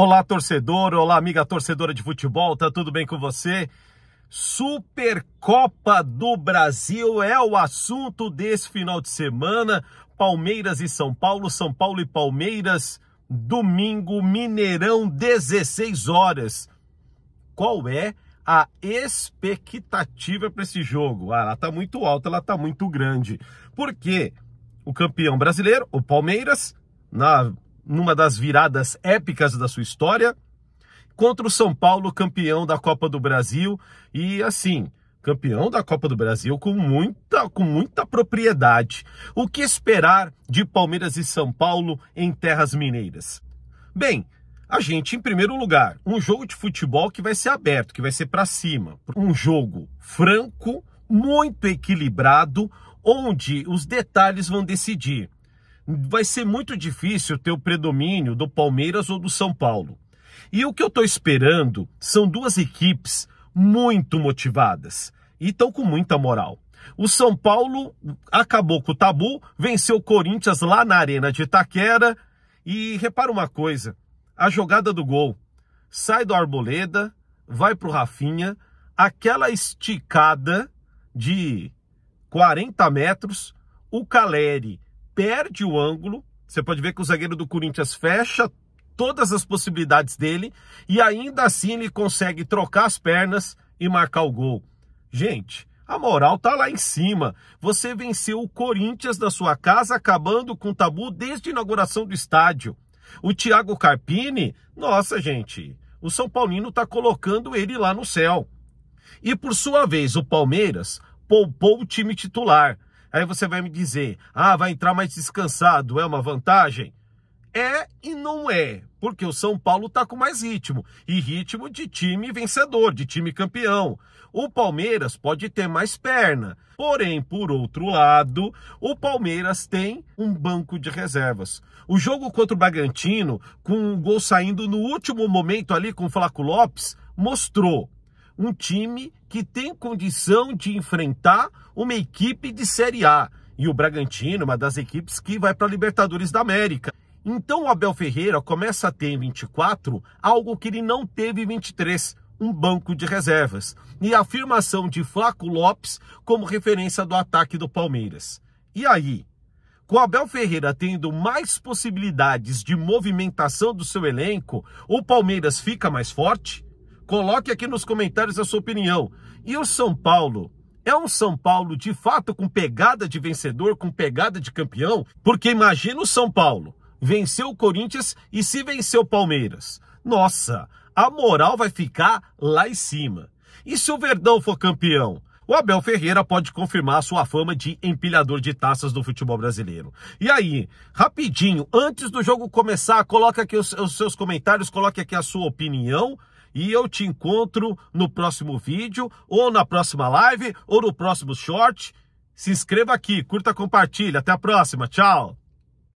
Olá, torcedor, olá, amiga torcedora de futebol, tá tudo bem com você? Supercopa do Brasil é o assunto desse final de semana. Palmeiras e São Paulo, São Paulo e Palmeiras, domingo, Mineirão, 16 horas. Qual é a expectativa para esse jogo? Ah, ela tá muito alta, ela tá muito grande. Porque o campeão brasileiro, o Palmeiras, na numa das viradas épicas da sua história, contra o São Paulo, campeão da Copa do Brasil, e assim, campeão da Copa do Brasil com muita, com muita propriedade. O que esperar de Palmeiras e São Paulo em terras mineiras? Bem, a gente, em primeiro lugar, um jogo de futebol que vai ser aberto, que vai ser para cima. Um jogo franco, muito equilibrado, onde os detalhes vão decidir vai ser muito difícil ter o predomínio do Palmeiras ou do São Paulo. E o que eu estou esperando são duas equipes muito motivadas e estão com muita moral. O São Paulo acabou com o tabu, venceu o Corinthians lá na Arena de Itaquera. E repara uma coisa: a jogada do gol sai do Arboleda, vai para o Rafinha, aquela esticada de 40 metros, o Caleri perde o ângulo. Você pode ver que o zagueiro do Corinthians fecha todas as possibilidades dele e ainda assim ele consegue trocar as pernas e marcar o gol. Gente, a moral tá lá em cima. Você venceu o Corinthians na sua casa, acabando com o tabu desde a inauguração do estádio. O Thiago Carpini, nossa gente, o São Paulino tá colocando ele lá no céu. E por sua vez, o Palmeiras poupou o time titular Aí você vai me dizer, ah, vai entrar mais descansado, é uma vantagem? É e não é, porque o São Paulo está com mais ritmo e ritmo de time vencedor, de time campeão. O Palmeiras pode ter mais perna, porém, por outro lado, o Palmeiras tem um banco de reservas. O jogo contra o Bragantino, com o um gol saindo no último momento ali com o Flaco Lopes, mostrou um time que tem condição de enfrentar uma equipe de Série A. E o Bragantino, uma das equipes que vai para a Libertadores da América. Então o Abel Ferreira começa a ter em 24 algo que ele não teve em 23, um banco de reservas. E a afirmação de Flaco Lopes como referência do ataque do Palmeiras. E aí? Com Abel Ferreira tendo mais possibilidades de movimentação do seu elenco, o Palmeiras fica mais forte? Coloque aqui nos comentários a sua opinião. E o São Paulo? É um São Paulo de fato com pegada de vencedor, com pegada de campeão? Porque imagina o São Paulo. Venceu o Corinthians e se venceu o Palmeiras. Nossa, a moral vai ficar lá em cima. E se o Verdão for campeão? O Abel Ferreira pode confirmar sua fama de empilhador de taças do futebol brasileiro. E aí, rapidinho, antes do jogo começar, coloque aqui os, os seus comentários, coloque aqui a sua opinião e eu te encontro no próximo vídeo, ou na próxima live, ou no próximo short. Se inscreva aqui, curta, compartilha. Até a próxima. Tchau.